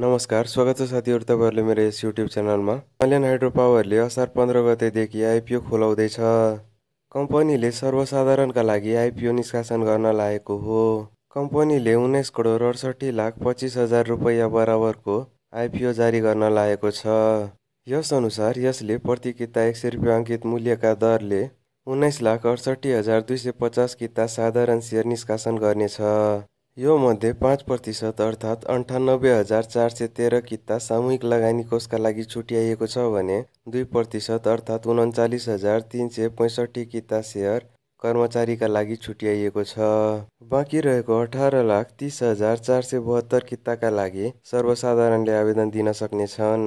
नमस्कार स्वागत छ साथीहरू तपाईँहरूले मेरो यस युट्युब च्यानलमा हिमालयन हाइड्रो पावरले असार पन्ध्र गतेदेखि आइपिओ खोलाउँदैछ कम्पनीले सर्वसाधारणका लागि आइपिओ निष्कासन गर्न लागेको हो कम्पनीले उन्नाइस करोड अडसट्ठी लाख पच्चिस हजार रुपैयाँ बराबरको आइपिओ जारी गर्न लागेको छ यसअनुसार यसले प्रति किता एक सय रुपियाँ अङ्कित मूल्यका दरले उन्नाइस लाख अडसट्ठी हजार दुई सय पचास किता साधारण सेयर निष्कासन गर्नेछ यो मध्ये पाँच प्रतिशत अर्थात् अन्ठानब्बे हजार चार सय तेह्र किता सामूहिक लगानी कोषका लागि छुट्याइएको छ भने दुई प्रतिशत अर्थात् उन्चालिस हजार तिन सय पैँसठी किता सेयर कर्मचारीका लागि छुट्याइएको छ बाँकी रहेको अठार लाख तिस हजार चार सय बहत्तर किताका लागि सर्वसाधारणले आवेदन दिन सक्नेछन्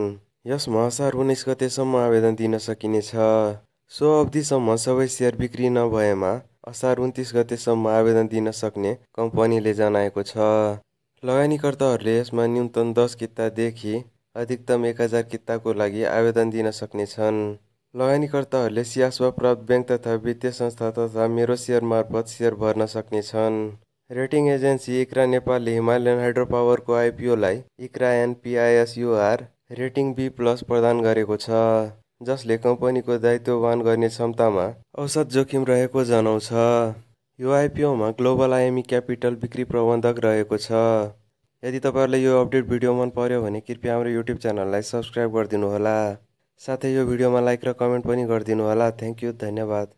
यसमा असार उन्नाइस गतेसम्म आवेदन दिन सकिनेछ सो अवधिसम्म सबै सेयर बिक्री नभएमा असार उन्तीस गतेसम्म आवेदन दिन सकने कंपनी ने छ लगानीकर्ता इसमें न्यूनतम दस कितादेखि अधिकतम एक हजार को लगी आवेदन दिन सकने लगानीकर्ता सियासवा प्राप्त ब्याङ्क तथा वित्तीय संस्था तथा मेरो सेयर मार्फत सेयर भर्न सकने rating agency ICRA Nepal Himalayan hydro power power आइपिओलाई इक्रा एनपिआइएसयुआर रेटिंग बी प्लस प्रदान जसले कम्पनीको दायित्ववान गर्ने क्षमतामा औसत जोखिम रहेको जनाउँछ यो आइपिओमा ग्लोबल आइएमी क्यापिटल बिक्री प्रबन्धक रहेको छ यदि तपाईँहरूलाई यो अपडेट भिडियो मन पर्यो भने कृपया हाम्रो युट्युब च्यानललाई सब्सक्राइब गरिदिनुहोला साथै यो भिडियोमा लाइक र कमेन्ट पनि गरिदिनुहोला थ्याङ्क यू धन्यवाद